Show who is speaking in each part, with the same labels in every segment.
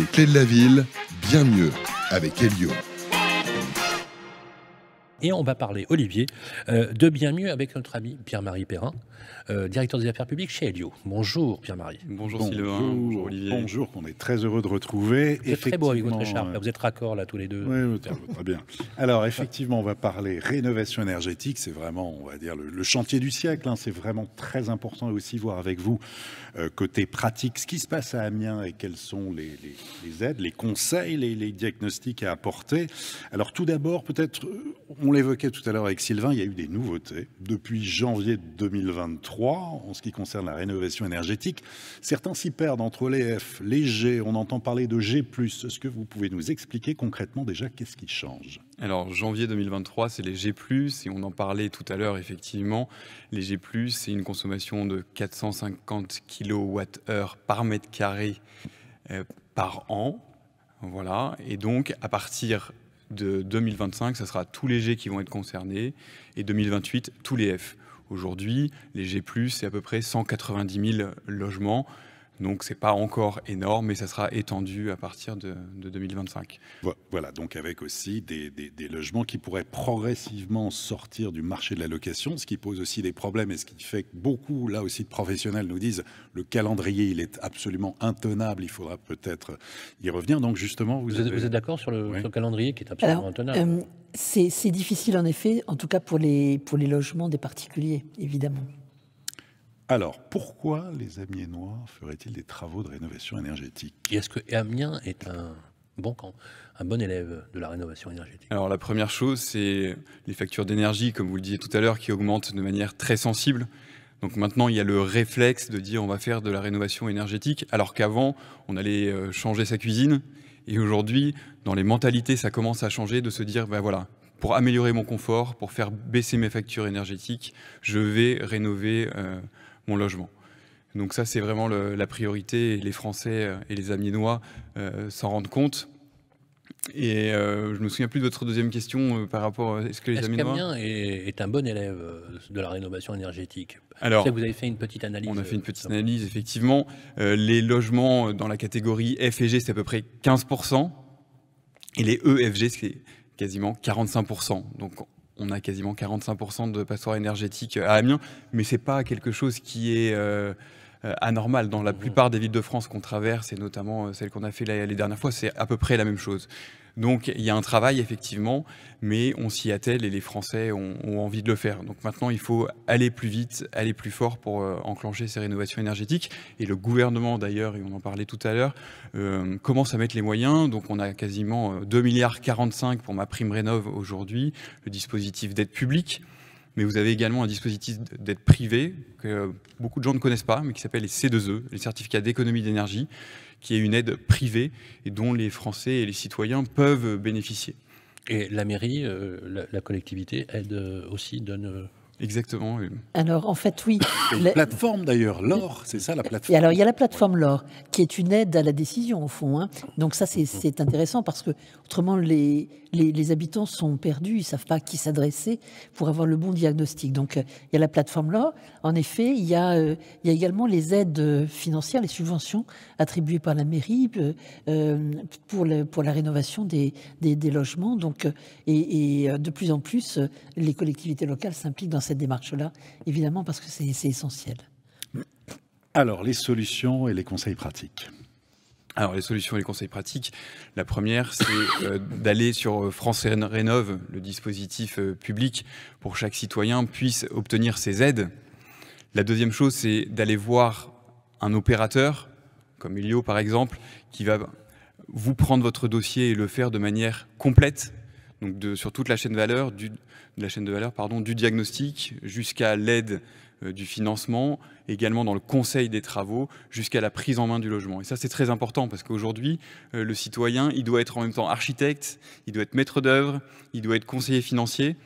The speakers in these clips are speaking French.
Speaker 1: Les clés de la ville, bien mieux avec Helio.
Speaker 2: Et on va parler, Olivier, euh, de bien mieux avec notre ami Pierre-Marie Perrin, euh, directeur des affaires publiques chez Helio. Bonjour Pierre-Marie. Bonjour, Sylvain, bonjour Olivier. Bonjour,
Speaker 1: on est très heureux de retrouver. Vous êtes très beau avec votre écharpe, vous êtes raccord là tous les deux. Oui, très bien. Alors effectivement, on va parler rénovation énergétique, c'est vraiment, on va dire, le, chantier du siècle. Hein. C'est vraiment très important aussi voir avec vous, euh, côté pratique, ce qui se passe à Amiens et quelles sont les, aides, les conseils, les, les diagnostics à apporter. Alors tout d'abord, peut-être, on on l'évoquait tout à l'heure avec Sylvain, il y a eu des nouveautés. Depuis janvier 2023, en ce qui concerne la rénovation énergétique, certains s'y perdent entre les F, les G, on entend parler de G+. Est-ce que vous pouvez nous expliquer concrètement déjà qu'est-ce qui change
Speaker 3: Alors, janvier 2023, c'est les G+, et on en parlait tout à l'heure, effectivement. Les G+, c'est une consommation de 450 kWh par mètre carré euh, par an. Voilà, et donc à partir de 2025, ça sera tous les G qui vont être concernés et 2028, tous les F. Aujourd'hui, les G+, c'est à peu près 190 000 logements. Donc c'est pas encore énorme, mais ça sera étendu à partir de, 2025.
Speaker 1: Voilà, donc avec aussi des, logements qui pourraient progressivement sortir du marché de la location, ce qui pose aussi des problèmes et ce qui fait que beaucoup, là aussi, de professionnels nous disent le calendrier, il est absolument intenable, il faudra peut-être y revenir. Donc justement, vous, êtes, d'accord sur, le, calendrier qui est absolument intenable euh,
Speaker 3: C'est difficile en effet, en tout cas pour les, pour les logements des particuliers, évidemment.
Speaker 1: Alors, pourquoi les Amiens Noirs feraient-ils des travaux de rénovation énergétique Est-ce que Amiens est un bon élève de la rénovation énergétique
Speaker 3: Alors, la première chose, c'est les factures d'énergie, comme vous le disiez tout à l'heure, qui augmentent de manière très sensible. Donc maintenant, il y a le réflexe de dire on va faire de la rénovation énergétique, alors qu'avant, on allait euh, changer sa cuisine. Et aujourd'hui, dans les mentalités, ça commence à changer de se dire, ben voilà, pour améliorer mon confort, pour faire baisser mes factures énergétiques, je vais rénover euh, logement. Donc ça, c'est vraiment la priorité. les Français euh, et les Amiénois euh, s'en rendent compte. Et euh, je me souviens plus de votre deuxième question par rapport est-ce que les est Amiénois
Speaker 2: est, un bon élève de la rénovation énergétique. Alors,
Speaker 3: vous avez fait une petite analyse. On a fait une petite analyse, effectivement. les logements dans la catégorie F et G, c'est à peu près 15 et les E, c'est quasiment 45 Donc on a quasiment 45% de passoires énergétiques à Amiens, mais c'est pas quelque chose qui est euh, euh, anormal. Dans la plupart des villes de France qu'on traverse, et notamment euh, celles qu'on a fait les dernières fois, c'est à peu près la même chose. Donc il y a un travail effectivement, mais on s'y attelle et les Français ont, envie de le faire. Donc maintenant il faut aller plus vite, aller plus fort pour euh, enclencher ces rénovations énergétiques. Et le gouvernement d'ailleurs, et on en parlait tout à l'heure, commence à mettre les moyens. Donc on a quasiment 2 milliards 45 pour ma prime rénov aujourd'hui, le dispositif d'aide publique mais vous avez également un dispositif d'aide privée que beaucoup de gens ne connaissent pas, mais qui s'appelle les C2E, les certificats d'économie d'énergie, qui est une aide privée et dont les Français et les citoyens peuvent bénéficier. Et la
Speaker 2: mairie, euh, la, collectivité aide euh, aussi, donne euh, Exactement.
Speaker 3: Alors en fait, oui. la... plateforme
Speaker 1: d'ailleurs, l'OR, c'est ça la plateforme. Et alors il
Speaker 3: y a la plateforme l'OR, qui est une aide à la décision au fond. Hein. Donc ça c'est intéressant parce que autrement les, les, habitants sont perdus, ils ne savent pas à qui s'adresser pour avoir le bon diagnostic. Donc euh, il y a la plateforme l'OR. En effet, il y, a, euh, il y a également les aides euh, financières, les subventions attribuées par la mairie pour, le, pour la rénovation des, des, logements. Donc, et, et, de plus en plus, les collectivités locales s'impliquent dans cette démarche-là, évidemment, parce que c'est essentiel.
Speaker 1: Alors, les solutions et les conseils pratiques.
Speaker 3: Alors les solutions et les conseils pratiques. La première, c'est euh, d'aller sur euh, France Rénove, le dispositif euh, public pour chaque citoyen puisse obtenir ses aides. La deuxième chose, c'est d'aller voir un opérateur, comme Elio par exemple, qui va vous prendre votre dossier et le faire de manière complète donc de, sur toute la chaîne, valeur, du, la chaîne de valeur pardon, du diagnostic jusqu'à l'aide euh, du financement, également dans le conseil des travaux, jusqu'à la prise en main du logement. Et ça, c'est très important parce qu'aujourd'hui, euh, le citoyen, il doit être en même temps architecte, il doit être maître d'œuvre, il doit être conseiller financier.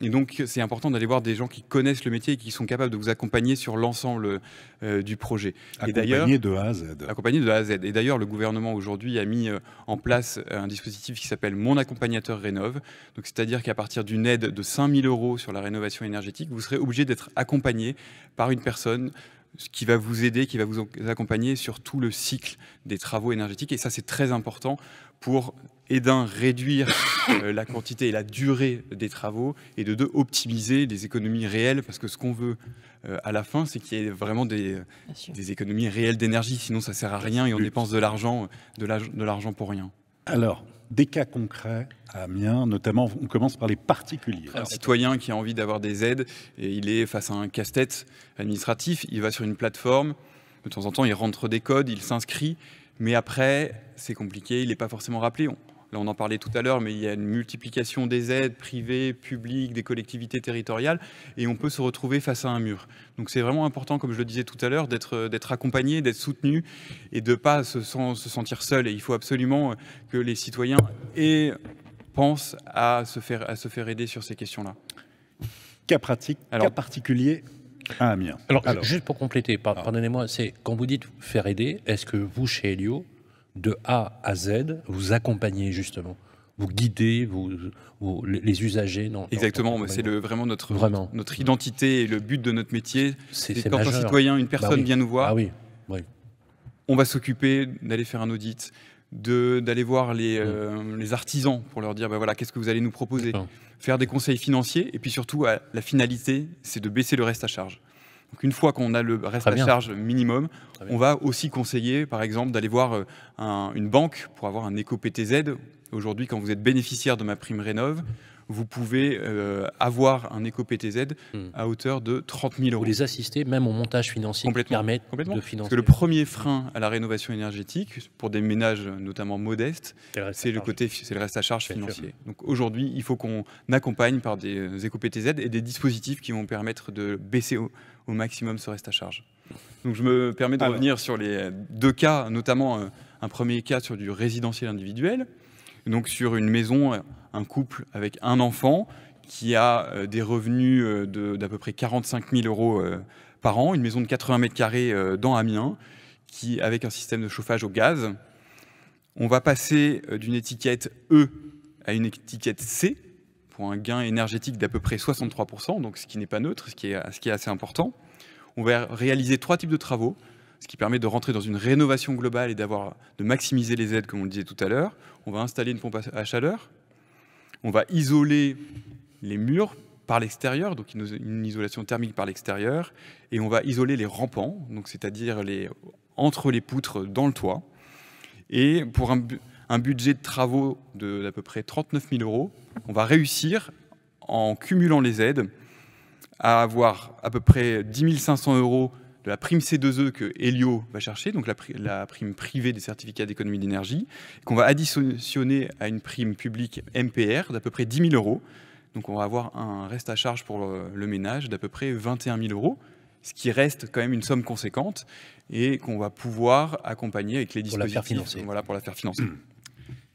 Speaker 3: Et donc, c'est important d'aller voir des gens qui connaissent le métier et qui sont capables de vous accompagner sur l'ensemble euh, du projet. Accompagné de A à Z. Accompagné de A à Z. Et d'ailleurs, le gouvernement aujourd'hui a mis euh, en place euh, un dispositif qui s'appelle Mon accompagnateur rénove. Donc, c'est-à-dire qu'à partir d'une aide de 5000 euros sur la rénovation énergétique, vous serez obligé d'être accompagné par une personne qui va vous aider, qui va vous accompagner sur tout le cycle des travaux énergétiques. Et ça, c'est très important pour et d'un, réduire euh, la quantité et la durée des travaux, et de deux, optimiser les économies réelles, parce que ce qu'on veut euh, à la fin, c'est qu'il y ait vraiment des, euh, des économies réelles d'énergie, sinon ça sert à rien et on dépense de l'argent, de l'argent pour rien.
Speaker 1: Alors, des cas concrets à Amiens, notamment on commence par les particuliers. Un
Speaker 3: citoyen qui a envie d'avoir des aides et il est face à un casse-tête administratif, il va sur une plateforme, de temps en temps il rentre des codes, il s'inscrit, mais après c'est compliqué, il n'est pas forcément rappelé. Là, on en parlait tout à l'heure, mais il y a une multiplication des aides privées, publiques, des collectivités territoriales, et on peut se retrouver face à un mur. Donc c'est vraiment important, comme je le disais tout à l'heure, d'être euh, accompagné, d'être soutenu, et de ne pas se, sentir seul. Et il faut absolument euh, que les citoyens pensent à se, faire, aider sur ces questions-là.
Speaker 2: Cas pratique, cas particulier à bien. Alors, Alors, juste pour compléter, ah. pardonnez-moi, c'est quand vous dites faire aider, est-ce que vous, chez Helio, de A à Z, vous accompagnez justement vous guidez vous, les usagers. Dans, Exactement, c'est vraiment notre, notre
Speaker 3: identité et le but de notre métier.
Speaker 2: C'est quand un citoyen, une bah personne vient nous voir, ah
Speaker 3: on va s'occuper d'aller faire un audit, d'aller voir mm. euh, les, artisans pour leur dire bah voilà, qu'est-ce que vous allez nous proposer, faire des conseils financiers, et puis surtout, la finalité, c'est de baisser le reste à charge une fois qu'on a le reste à charge minimum, on va aussi conseiller, par exemple, d'aller voir euh, une banque pour avoir un éco-PTZ. Aujourd'hui, quand vous êtes bénéficiaire de ma prime Rénov', vous pouvez euh, avoir un éco-PTZ hmm. à hauteur de 30 000 euros. Vous les
Speaker 2: assister même au montage financier qui permet de financer. Parce que le
Speaker 3: premier frein à la rénovation énergétique, pour des ménages notamment modestes, c'est le, côté, le reste à charge financier. Donc
Speaker 2: aujourd'hui, il
Speaker 3: faut qu'on accompagne par des éco-PTZ euh, et des dispositifs qui vont permettre de baisser au, maximum ce reste à charge. Donc je me permets de ah, revenir sur les deux cas, notamment euh, un premier cas sur du résidentiel individuel donc sur une maison, un couple avec un enfant qui a euh, des revenus euh, d'à peu près 45 000 euros euh, par an, une maison de 80 mètres carrés dans Amiens, qui, avec un système de chauffage au gaz, on va passer d'une étiquette E à une étiquette C pour un gain énergétique d'à peu près 63%, donc ce qui n'est pas neutre, ce qui est assez important. On va réaliser trois types de travaux ce qui permet de rentrer dans une rénovation globale et d'avoir de maximiser les aides, comme on le disait tout à l'heure. On va installer une pompe à chaleur. On va isoler les murs par l'extérieur, donc une isolation thermique par l'extérieur, et on va isoler les rampants, donc c'est-à-dire les, entre les poutres dans le toit. Et pour un, budget de travaux de d'à peu près 39 000 euros, on va réussir, en cumulant les aides, à avoir à peu près 10 500 euros la prime C2E que Helio va chercher, donc la, prime privée des certificats d'économie d'énergie, qu'on va additionner à une prime publique MPR d'à peu près 10 000 euros. Donc on va avoir un reste à charge pour le, ménage d'à peu près 21 000 euros, ce qui reste quand même une somme conséquente et qu'on va pouvoir accompagner avec les dispositifs. Pour la faire financer. Voilà, pour la faire financer.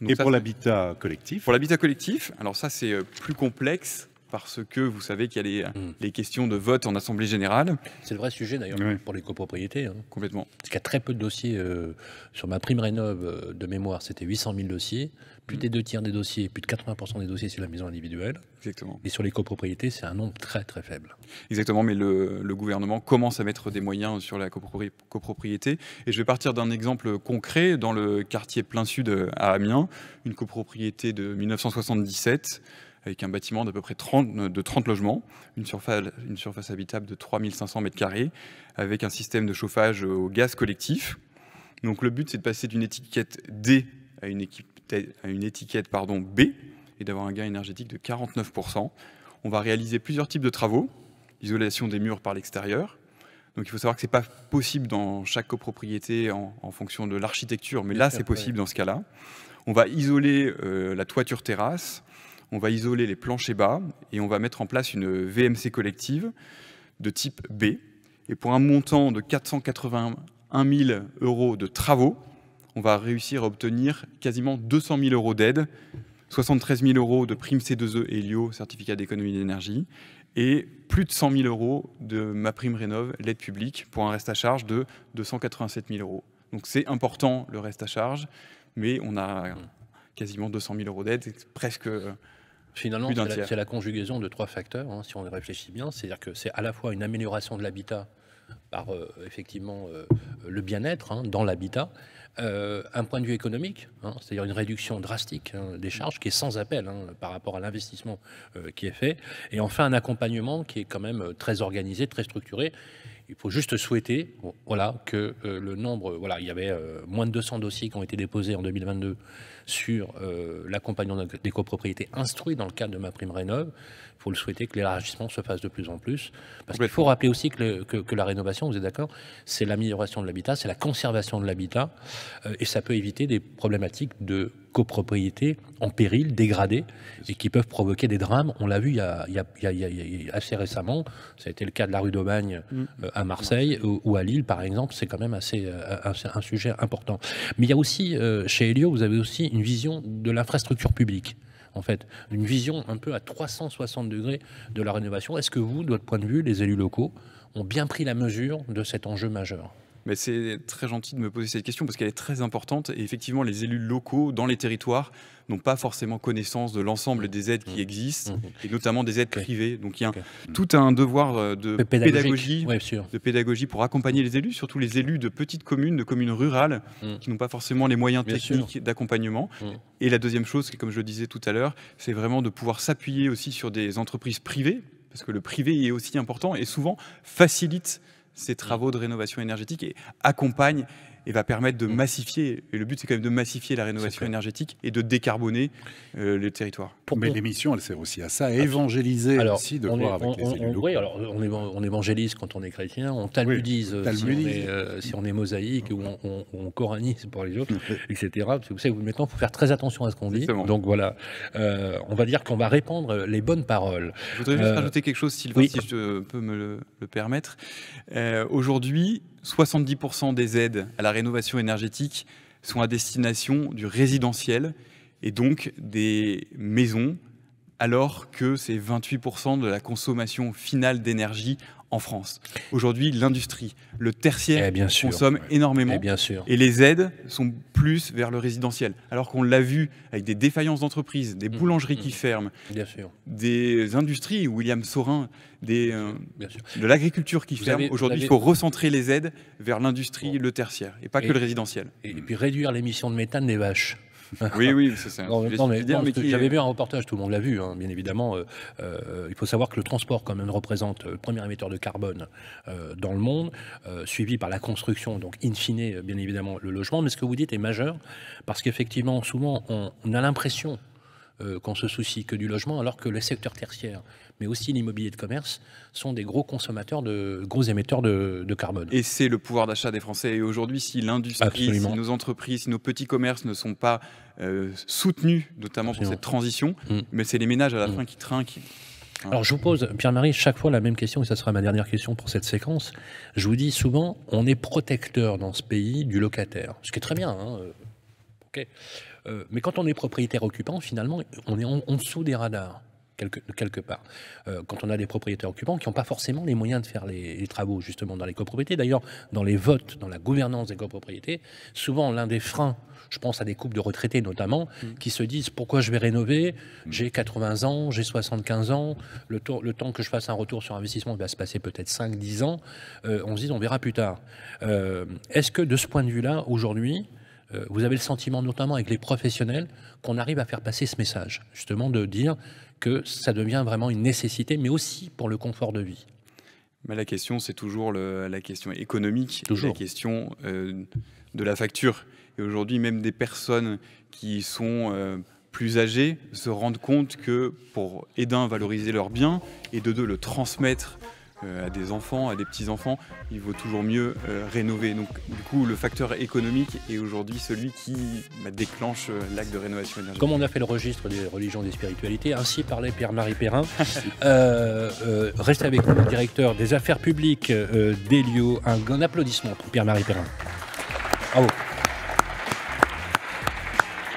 Speaker 3: et pour l'habitat collectif Pour l'habitat collectif, alors ça c'est euh, plus complexe parce que vous savez qu'il y a hmm. les, questions de vote en Assemblée générale.
Speaker 2: C'est le vrai sujet d'ailleurs pour les copropriétés. Hein. Complètement. Parce qu'il y a très peu de dossiers. Euh, sur ma prime rénov euh, de mémoire, c'était 800 000 dossiers. Plus des hmm. deux tiers des dossiers, plus de 80% des dossiers, c'est la maison individuelle. Exactement. Et sur les copropriétés, c'est un nombre très très faible.
Speaker 3: Exactement, mais le, le, gouvernement commence à mettre des moyens sur la copropriété. Et je vais partir d'un exemple concret dans le quartier plein sud euh, à Amiens, une copropriété de 1977 avec un bâtiment d'à peu près 30, euh, de 30 logements, une surface, une surface habitable de 3500 m avec un système de chauffage euh, au gaz collectif. Donc le but, c'est de passer d'une étiquette D à une, étiquette B et d'avoir un gain énergétique de 49%. On va réaliser plusieurs types de travaux, isolation des murs par l'extérieur, donc il faut savoir que ce n'est pas possible dans chaque copropriété en, fonction de l'architecture, mais là c'est possible dans ce cas-là. On va isoler euh, la toiture terrasse, on va isoler les planchers bas et on va mettre en place une VMC collective de type B. Et pour un montant de 481 000 euros de travaux, on va réussir à obtenir quasiment 200 000 euros d'aide, 73 000 euros de prime C2E et certificat d'économie d'énergie, et plus de 100 000 euros de ma prime Rénov, l'aide publique, pour un reste à charge de 287 000 euros. Donc c'est important le reste à
Speaker 2: charge, mais on a quasiment 200 000 euros d'aide, c'est presque Finalement, c'est la, conjugaison de trois facteurs, hein, si on réfléchit bien. C'est-à-dire que c'est à la fois une amélioration de l'habitat par euh, effectivement euh, le bien-être hein, dans l'habitat, euh, un point de vue économique, hein, c'est-à-dire une réduction drastique des charges qui est sans appel par rapport à l'investissement qui est fait, et enfin un accompagnement qui est quand même très organisé, très structuré. Il faut juste souhaiter voilà, que euh, le nombre, voilà, il y avait euh, moins de 200 dossiers qui ont été déposés en 2022 sur euh, l'accompagnement des copropriétés instruits dans le cadre de ma prime rénov. Il faut le souhaiter que l'élargissement se fasse de plus en plus. Parce qu'il faut rappeler aussi que, la rénovation, vous êtes d'accord, c'est l'amélioration de l'habitat, c'est la conservation de l'habitat, et ça peut éviter des problématiques de copropriétés en péril, dégradées, et qui peuvent provoquer des drames. On l'a vu il y, a, assez récemment, ça a été le cas de la rue d'Aubagne mm. euh, à Marseille ou, à Lille, par exemple, c'est quand même assez, euh, un, sujet important. Mais il y a aussi, euh, chez Helio, vous avez aussi une vision de l'infrastructure publique en fait, une vision un peu à 360 degrés de la rénovation. Est-ce que vous, de votre point de vue, les élus locaux, ont bien pris la mesure de cet enjeu majeur
Speaker 3: mais c'est très gentil de me poser cette question parce qu'elle est très importante et effectivement, les élus locaux dans les territoires n'ont pas forcément connaissance de l'ensemble des aides qui mmh. existent mmh. et notamment des aides privées. Donc il y a mmh. tout un devoir euh, de pédagogie, de pédagogie pour accompagner les élus, surtout les élus de petites communes, de communes rurales qui n'ont pas forcément les moyens techniques d'accompagnement. Et la deuxième chose, comme je le disais tout à l'heure, c'est vraiment de pouvoir s'appuyer aussi sur des entreprises privées parce que le privé est aussi important et souvent facilite ces mm. travaux de rénovation énergétique et accompagne et va permettre de mm. massifier, et le but c'est quand même de massifier la rénovation énergétique et de décarboner euh, le territoire territoires. Mais
Speaker 2: l'émission, elle
Speaker 1: sert aussi à ça, à évangéliser aussi de on avec Oui, alors on, évangélise
Speaker 2: quand on est chrétien, on talmudise, euh, euh, Si, on est, mosaïque ou on, coranise pour les autres, etc. Parce que vous savez, maintenant, il faut faire très attention à ce qu'on dit. Donc voilà, on va dire qu'on va répandre les bonnes paroles. Je voudrais juste rajouter
Speaker 3: quelque chose, Sylvain, si je peux me le, le permettre. Aujourd'hui, 70% des aides à la rénovation énergétique sont à destination du résidentiel et donc des maisons alors que c'est 28% de la consommation finale d'énergie en France. Aujourd'hui, l'industrie, le tertiaire eh, consomme énormément. Eh, et les aides sont plus vers le résidentiel. Alors qu'on l'a vu avec des défaillances d'entreprises, des mmh. boulangeries mmh. qui ferment, des industries, William Sorin, euh, de l'agriculture qui ferme. Aujourd'hui, il faut recentrer les aides vers l'industrie, le tertiaire, et pas que le résidentiel. et puis réduire
Speaker 2: l'émission de méthane des vaches. oui, oui, c'est ça. j'avais vu un reportage, tout le monde l'a vu, hein, bien évidemment. Euh, euh, il faut savoir que le transport, quand même, représente euh, le premier émetteur de carbone dans le monde, suivi par la construction, donc in fine, bien évidemment, le logement. Mais ce que vous dites est majeur, parce qu'effectivement, souvent, on a l'impression euh, qu'on se soucie que du logement, alors que le secteur tertiaire, mais aussi l'immobilier de commerce, sont des gros consommateurs, de gros émetteurs de, carbone.
Speaker 3: Et c'est le pouvoir d'achat des Français. Et aujourd'hui, si l'industrie, si nos
Speaker 2: entreprises, si nos
Speaker 3: petits commerces ne sont pas euh, soutenus, notamment pour cette transition, mm. mais c'est les ménages à la mm. fin qui trinquent.
Speaker 2: Hein. Alors je vous pose, Pierre-Marie, chaque fois la même question, et ça sera ma dernière question pour cette séquence. Je vous dis souvent, on est protecteur dans ce pays du locataire, ce qui est très bien. Hein. Euh, OK euh, mais quand on est propriétaire occupant, finalement, on est en, dessous des radars. Quelque, part. Euh, quand on a des propriétaires occupants qui n'ont pas forcément les moyens de faire les, travaux, justement, dans les copropriétés. D'ailleurs, dans les votes, dans la gouvernance des copropriétés, souvent l'un des freins, je pense à des couples de retraités notamment, mm. qui se disent pourquoi je vais rénover mm. J'ai 80 ans, j'ai 75 ans, le, temps que je fasse un retour sur investissement va se passer peut-être 5-10 ans. Euh, on se dit on verra plus tard. Est-ce que de ce point de vue-là, aujourd'hui, euh, vous avez le sentiment, notamment avec les professionnels, qu'on arrive à faire passer ce message, justement de dire que ça devient vraiment une nécessité, mais aussi pour le confort de vie.
Speaker 3: Mais la question, c'est toujours la question économique, toujours. la question euh, de la facture. Et aujourd'hui, même des personnes qui sont euh, plus âgées se rendent compte que pour, et d'un, valoriser leurs biens, et de deux, le transmettre euh, à des enfants, à des petits-enfants, il vaut toujours mieux euh, rénover. Donc du coup, le facteur économique est aujourd'hui celui qui
Speaker 2: bah, déclenche euh, l'acte de rénovation énergétique. Comme on a fait le registre des religions et des spiritualités, ainsi parlait Pierre-Marie Perrin. Reste avec nous, le directeur des affaires publiques d'Elio. Un, grand applaudissement pour Pierre-Marie Perrin. Bravo.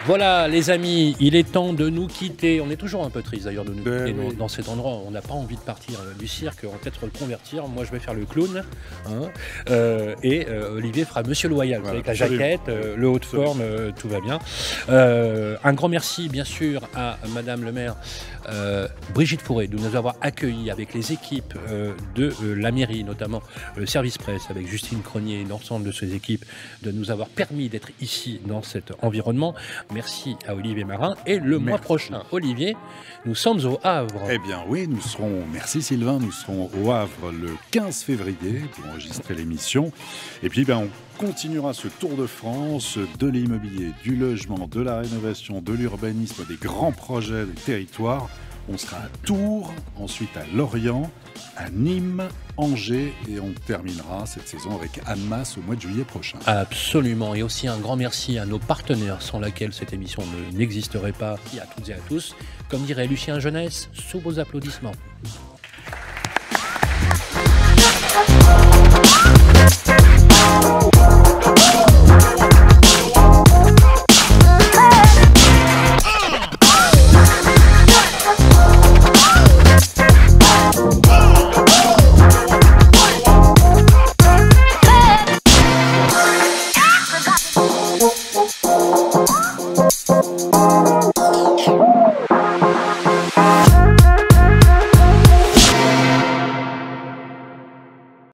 Speaker 2: Voilà, les amis, il est temps de nous quitter. On est toujours un peu triste d'ailleurs de nous ben quitter dans, cet endroit. On n'a pas envie de partir euh, du cirque, on va peut-être le convertir. Moi, je vais faire le clown. Hein. Euh, et euh, Olivier fera Monsieur Loyal. avec la jaquette, le haut de forme, tout va bien. un grand merci, bien sûr, à Madame le maire Brigitte Fourré de nous avoir accueillis avec les équipes de la mairie, notamment le service presse, avec Justine Cronier et l'ensemble de ses équipes, de nous avoir permis d'être ici dans cet environnement. Merci à Olivier Marin. Et le mois prochain, Olivier, nous sommes
Speaker 1: au Havre. Eh bien oui, nous serons, merci Sylvain, nous serons au Havre le 15 février pour enregistrer l'émission. Et puis ben, on continuera ce tour de France de l'immobilier, du logement, de la rénovation, de l'urbanisme, des grands projets, des territoires. On sera à Tours, ensuite à Lorient, à Nîmes, Angers et on terminera cette saison avec Annemasse au mois de juillet prochain.
Speaker 2: Absolument. Et aussi un grand merci à nos partenaires sans laquelle cette émission n'existerait pas et à toutes et à tous. Comme dirait Lucien Jeunesse, sous vos applaudissements.